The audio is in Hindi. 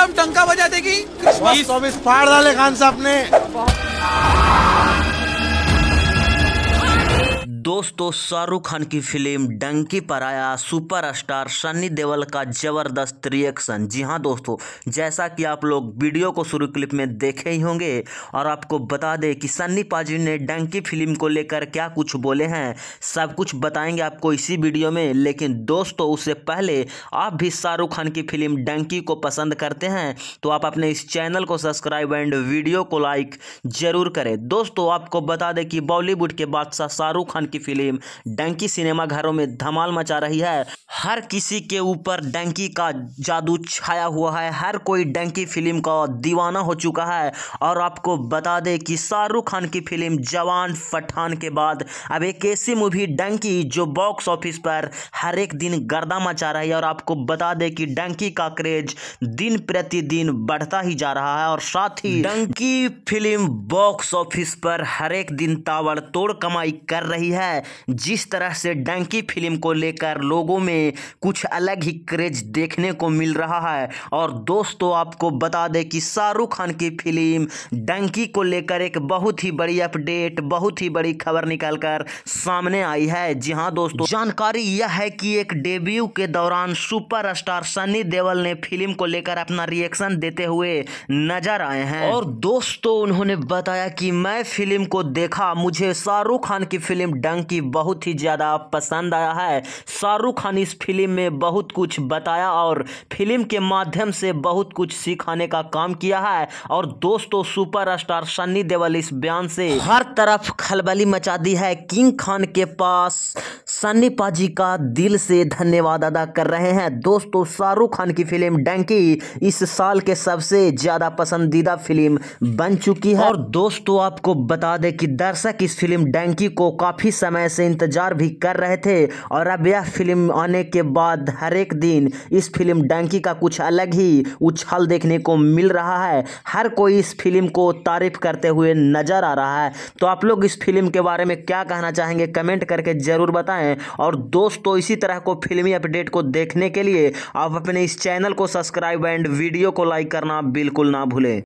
एकदम टंका बजा देगी चौबीस फाड़ डाले खान साहब ने दोस्तों शाहरुख खान की फिल्म डंकी पर आया सुपरस्टार सन्नी देवल का जबरदस्त रिएक्शन जी हाँ दोस्तों जैसा कि आप लोग वीडियो को शुरू क्लिप में देखे ही होंगे और आपको बता दें कि सन्नी पाजी ने डंकी फिल्म को लेकर क्या कुछ बोले हैं सब कुछ बताएंगे आपको इसी वीडियो में लेकिन दोस्तों उससे पहले आप भी शाहरुख खान की फिल्म डंकी को पसंद करते हैं तो आप अपने इस चैनल को सब्सक्राइब एंड वीडियो को लाइक जरूर करें दोस्तों आपको बता दें कि बॉलीवुड के बादशाह शाहरुख खान की फिल्म फिल्म डंकी सिनेमा घरों में धमाल मचा रही है हर किसी के ऊपर डंकी का जादू छाया हुआ है हर कोई डंकी फिल्म का दीवाना हो चुका है और आपको बता दें कि शाहरुख खान की फिल्म जवान पठान के बाद अब एक ऐसी मूवी डंकी जो बॉक्स ऑफिस पर हर एक दिन गर्दा मचा रही है और आपको बता दें कि डंकी का क्रेज दिन प्रतिदिन बढ़ता ही जा रहा है और साथ ही डंकी फिल्म बॉक्स ऑफिस पर हर एक दिन तोड़ कमाई कर रही है जिस तरह से डंकी फिल्म को लेकर लोगों में कुछ अलग ही क्रेज देखने को मिल रहा है और दोस्तों आपको बता दें कि शाहरुख खान की फिल्म डंकी को लेकर एक बहुत ही बड़ी अपडेट बहुत ही बड़ी खबर कर सामने आई है जी हाँ दोस्तों जानकारी यह है कि एक डेब्यू के दौरान सुपर स्टार सनी देवल ने फिल्म को लेकर अपना रिएक्शन देते हुए नजर आए हैं और दोस्तों उन्होंने बताया कि मैं फिल्म को देखा मुझे शाहरुख खान की फिल्म डंकी भी बहुत ही ज़्यादा पसंद आया है शाहरुख खान इस फिल्म में बहुत कुछ बताया और फिल्म के माध्यम से बहुत कुछ सिखाने का काम किया है और दोस्तों सुपरस्टार सन्नी देवल इस बयान से हर तरफ खलबली मचा दी है किंग खान के पास सनी पाजी का दिल से धन्यवाद अदा कर रहे हैं दोस्तों शाहरुख खान की फिल्म डेंकी इस साल के सबसे ज़्यादा पसंदीदा फिल्म बन चुकी है और दोस्तों आपको बता दें कि दर्शक इस फिल्म डेंकी को काफ़ी समय समय से इंतज़ार भी कर रहे थे और अब यह फिल्म आने के बाद हर एक दिन इस फिल्म डंकी का कुछ अलग ही उछाल देखने को मिल रहा है हर कोई इस फिल्म को तारीफ करते हुए नज़र आ रहा है तो आप लोग इस फिल्म के बारे में क्या कहना चाहेंगे कमेंट करके ज़रूर बताएं और दोस्तों इसी तरह को फिल्मी अपडेट को देखने के लिए आप अपने इस चैनल को सब्सक्राइब एंड वीडियो को लाइक करना बिल्कुल ना भूलें